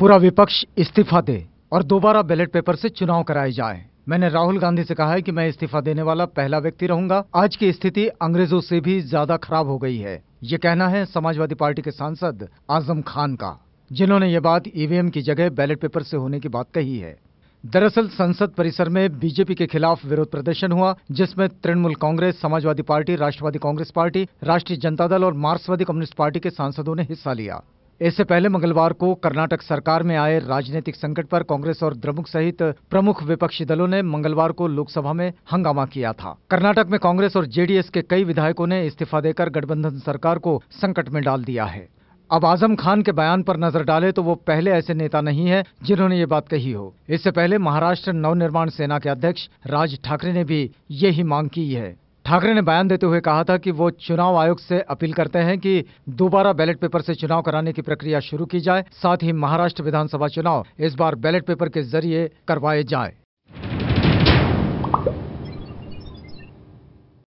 पूरा विपक्ष इस्तीफा दे और दोबारा बैलेट पेपर से चुनाव कराए जाए मैंने राहुल गांधी से कहा है कि मैं इस्तीफा देने वाला पहला व्यक्ति रहूंगा आज की स्थिति अंग्रेजों से भी ज्यादा खराब हो गई है ये कहना है समाजवादी पार्टी के सांसद आजम खान का जिन्होंने ये बात ईवीएम की जगह बैलेट पेपर से होने की बात कही है दरअसल संसद परिसर में बीजेपी के खिलाफ विरोध प्रदर्शन हुआ जिसमें Trinamool Congress Samajwadi party Rashtravadi Congress party Rashtriya Janata दल और मार्क्सवादी कम्युनिस्ट पार्टी के सांसदों ने हिस्सा लिया इससे पहले मंगलवार को कर्नाटक सरकार में आए राजनीतिक संकट पर कांग्रेस और द्रमुक सहित प्रमुख विपक्षी दलों ने मंगलवार को लोकसभा में हंगामा किया था कर्नाटक में कांग्रेस और जेडीएस के कई विधायकों ने इस्तीफा देकर गठबंधन सरकार को संकट में डाल दिया है अब आजम खान के बयान पर नजर डाले तो वो पहले ऐसे नेता नहीं है जिन्होंने ये बात कही हो इससे पहले महाराष्ट्र नवनिर्माण सेना के अध्यक्ष राज ठाकरे ने भी यही मांग की है ठाकरे ने बयान देते हुए कहा था कि वो चुनाव आयोग से अपील करते हैं कि दोबारा बैलेट पेपर से चुनाव कराने की प्रक्रिया शुरू की जाए साथ ही महाराष्ट्र विधानसभा चुनाव इस बार बैलेट पेपर के जरिए करवाए जाए